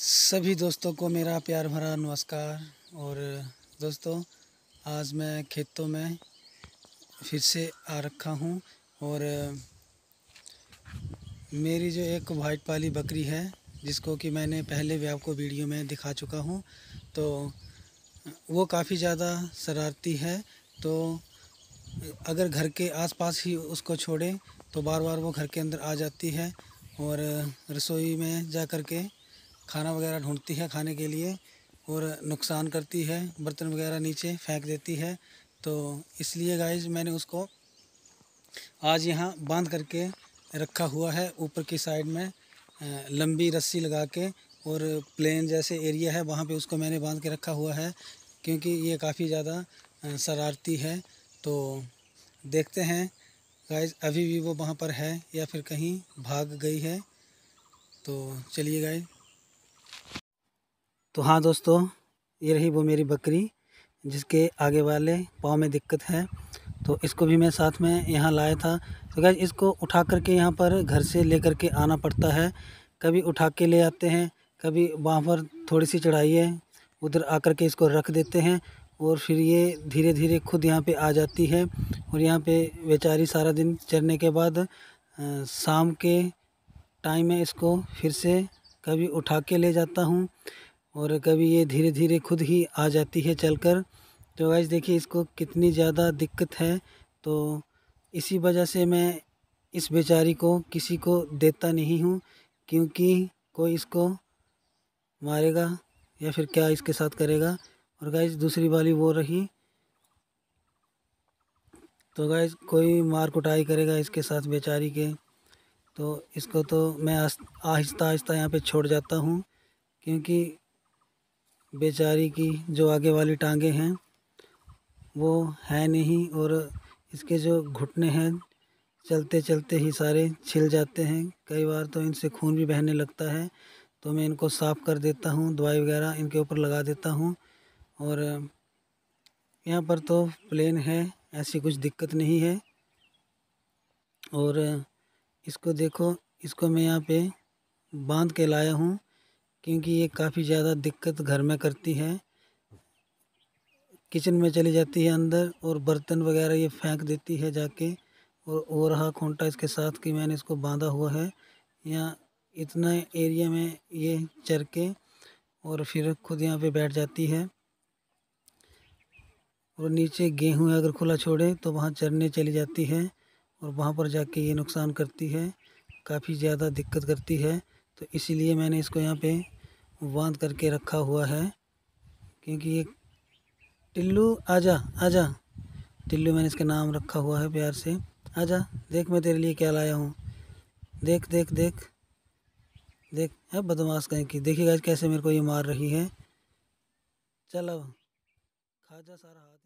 सभी दोस्तों को मेरा प्यार भरा नमस्कार और दोस्तों आज मैं खेतों में फिर से आ रखा हूँ और मेरी जो एक वाइट पाली बकरी है जिसको कि मैंने पहले भी आपको वीडियो में दिखा चुका हूँ तो वो काफ़ी ज़्यादा शरारती है तो अगर घर के आसपास ही उसको छोड़ें तो बार बार वो घर के अंदर आ जाती है और रसोई में जा कर के खाना वगैरह ढूंढती है खाने के लिए और नुकसान करती है बर्तन वगैरह नीचे फेंक देती है तो इसलिए गाइज मैंने उसको आज यहाँ बांध करके रखा हुआ है ऊपर की साइड में लंबी रस्सी लगा के और प्लेन जैसे एरिया है वहाँ पे उसको मैंने बांध के रखा हुआ है क्योंकि ये काफ़ी ज़्यादा शरारती है तो देखते हैं गाइज अभी भी वो वहाँ पर है या फिर कहीं भाग गई है तो चलिए गाइज तो हाँ दोस्तों ये रही वो मेरी बकरी जिसके आगे वाले पाँव में दिक्कत है तो इसको भी मैं साथ में यहाँ लाया था तो क्या इसको उठा करके यहाँ पर घर से ले करके आना पड़ता है कभी उठा के ले आते हैं कभी वहाँ पर थोड़ी सी चढ़ाई है उधर आकर के इसको रख देते हैं और फिर ये धीरे धीरे खुद यहाँ पे आ जाती है और यहाँ पे बेचारी सारा दिन चरने के बाद शाम के टाइम में इसको फिर से कभी उठा के ले जाता हूँ और कभी ये धीरे धीरे खुद ही आ जाती है चल कर तो आज देखिए इसको कितनी ज़्यादा दिक्कत है तो इसी वजह से मैं इस बेचारी को किसी को देता नहीं हूँ क्योंकि कोई इसको मारेगा या फिर क्या इसके साथ करेगा और गाइज दूसरी वाली वो रही तो गाइज कोई मार कुटाई करेगा इसके साथ बेचारी के तो इसको तो मैं आहिस्ता आहिस्ता यहाँ पे छोड़ जाता हूँ क्योंकि बेचारी की जो आगे वाली टांगे हैं वो है नहीं और इसके जो घुटने हैं चलते चलते ही सारे छिल जाते हैं कई बार तो इनसे खून भी बहने लगता है तो मैं इनको साफ़ कर देता हूँ दवाई वगैरह इनके ऊपर लगा देता हूँ और यहाँ पर तो प्लेन है ऐसी कुछ दिक्कत नहीं है और इसको देखो इसको मैं यहाँ पे बांध के लाया हूँ क्योंकि ये काफ़ी ज़्यादा दिक्कत घर में करती है किचन में चली जाती है अंदर और बर्तन वगैरह ये फेंक देती है जाके और वो रहा खूंटा इसके साथ कि मैंने इसको बांधा हुआ है यहाँ इतना एरिया में ये चर के और फिर खुद यहाँ पे बैठ जाती है और नीचे गेहूँ अगर खुला छोड़े तो वहाँ चरने चली जाती है और वहाँ पर जाके ये नुकसान करती है काफ़ी ज़्यादा दिक्कत करती है तो इसीलिए मैंने इसको यहाँ पे बांध करके रखा हुआ है क्योंकि ये टिल्लू आजा आजा टिल्लू मैंने इसका नाम रखा हुआ है प्यार से आजा देख मैं तेरे लिए क्या लाया हूँ देख देख देख देख है बदमाश कहीं की देखिएगा कैसे मेरे को ये मार रही है चल अब खा जा सारा हाथ